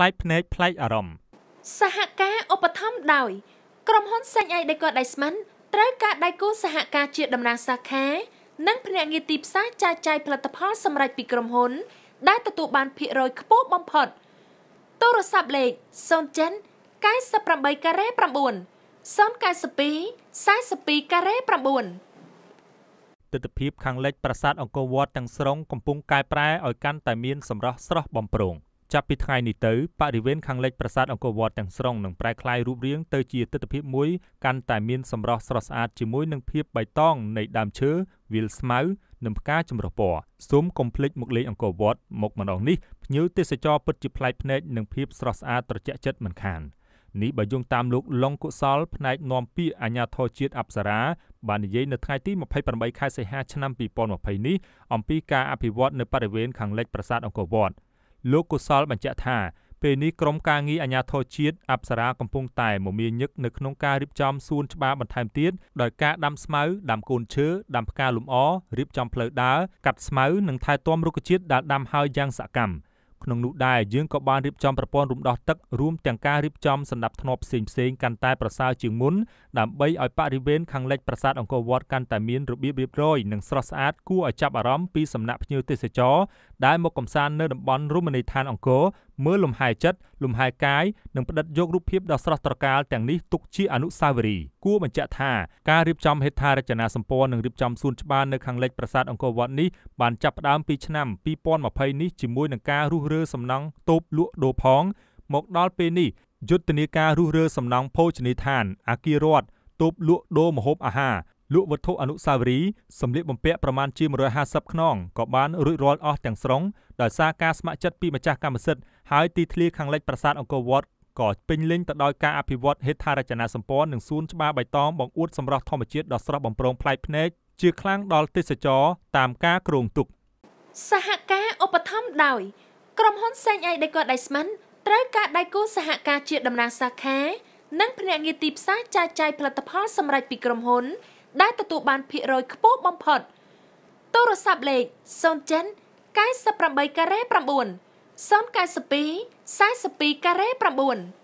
ប្លែកភ្នែកប្លែកអារម្មណ៍សហការឧបត្ថម្ភដោយក្រុមហ៊ុនសេងអៃដេកដៃស្មិនត្រូវការដៃគូសហការជាតំណាងសាខានិងភ្នាក់ងារទីផ្សារចែកចាយផលិតផលសម្រាប់ពីក្រុមហ៊ុនដែលទទួលបានភាគរយខ្ពស់បំផុត ទូរស័ព្ទលេខ07 98ការ៉េ9 092 42ការ៉េ9ទិដ្ឋភាពខាងលិចប្រាសាទអង្គរវត្តទាំងស្រុងកំពុងកែប្រែឲ្យកាន់តែមានសម្រស់ស្រស់បំព្រង។ចាប់ពីថ្ងៃនេះទៅបរិវេណខាងលិចប្រាសាទអង្គរវត្តទាំងស្រុងនឹងប្រែក្លាយរូបរាងទៅជាទិដ្ឋភាពមួយកាន់តែមានសម្រស់ស្រស់ស្អាតជាមួយនឹងភាពបៃតងនៃដើមឈើវាលស្មៅនិងផ្កាចម្រុះពណ៌សូមកុំភ្លេចមកលេងអង្គរវត្តមកម្ដងនេះភ្ញៀវទេសចរពិតជាប្លែកភ្នែកនិងភាពស្រស់ស្អាតត្រជាក់ចិត្តមិនខាននេះបើយោងតាមលោកលងកុសល ផ្នែកនាំពាក្យអាជ្ញាធរជាតិអប្សរាបាននិយាយនៅថ្ងៃទី28ខែសីហាឆ្នាំ2020នេះអំពីការអភិវឌ្ឍនៅបរិវេណខាងលិចប្រាសាទអង្គរវត្ត។លោកកុសលបញ្ជាក់ថាពេលនេះក្រមការងារអាជ្ញាធរជាតិអប្សរាកំពុងតែមមាញឹកនៅក្នុងការរៀបចំសួនច្បារបន្ថែមទៀតដោយការដាំស្មៅដាំកូនឈើដាំផ្កាលម្អរៀបចំផ្លូវដើរកាត់ស្មៅនិងថែទាំរុក្ខជាតិដែលដាំហើយយ៉ាងសកម្ម។ក្នុងនោះដែរយើងក៏បានរៀបចំប្រព័ន្ធរំដោះទឹករួមទាំងការរៀបចំសណ្ដាប់ធ្នាប់ផ្សេងៗកាន់តែប្រសើរជាងមុនដើម្បីឲ្យបរិវេណខាងលិចប្រាសាទអង្គរវត្តកាន់តែមានរបៀបរៀបរយនិងស្រស់ស្អាតគួរឲ្យចាប់អារម្មណ៍ពីសំណាក់ភ្ញៀវទេសចរដែលមកកំសាន្តនៅតំបន់រមណីយដ្ឋានអង្គរមើលលំហែចិត្តលំហែកាយនិងផ្តិតយករូបភាពដ៏ស្រស់ត្រកាលទាំងនេះទុកជាអនុស្សាវរីយ៍គួរបញ្ជាក់ថាការរៀបចំហេដ្ឋារចនាសម្ព័ន្ធនិងរៀបចំសួនច្បារនៅខាងលិចប្រាសាទអង្គរវត្តនេះបានចាប់ផ្ដើមពីឆ្នាំ2020នេះជាមួយនឹងការរុះរើសំណង់តូបលក់ដូរផងមកដល់ពេលនេះយុទ្ធនាការរុះរើសំណង់ភោជនីយដ្ឋានអាគាររដ្ឋតូបលក់ដូរម្ហូបអាហារលក់វត្ថុអនុស្សាវរីយ៍សម្លៀកបំពាក់ប្រមាណជា150ខ្នងក៏បានរួចរាល់អស់ទាំងស្រុងដោយសារការស្ម័គ្រចិត្តពីម្ចាស់កម្មសិទ្ធិហើយទីធ្លាខាងលិចប្រាសាទអង្គរវត្តក៏ពេញលេញទៅដោយការអភិវឌ្ឍហេដ្ឋារចនាសម្ព័ន្ធនិងសួនច្បារបៃតងបង្អួតសម្រស់ធម្មជាតិដ៏ស្រស់បំព្រងប្លែកភ្នែកជាខ្លាំងដល់ទេសចរតាមការគ្រោងទុកសហការឧបត្ថម្ភដោយ ក្រុមហ៊ុនសេងអៃដេកូដៃស្មិនត្រូវការដៃគូសហការជាតំណាងសាខា និងភ្នាក់ងារទីផ្សារចែកចាយផលិតផល សម្រាប់ពីក្រុមហ៊ុនដែលទទួលបានភាគរយខ្ពស់បំផុតទូរស័ព្ទលេខ07 98ការ៉េ9 092 42ការ៉េ9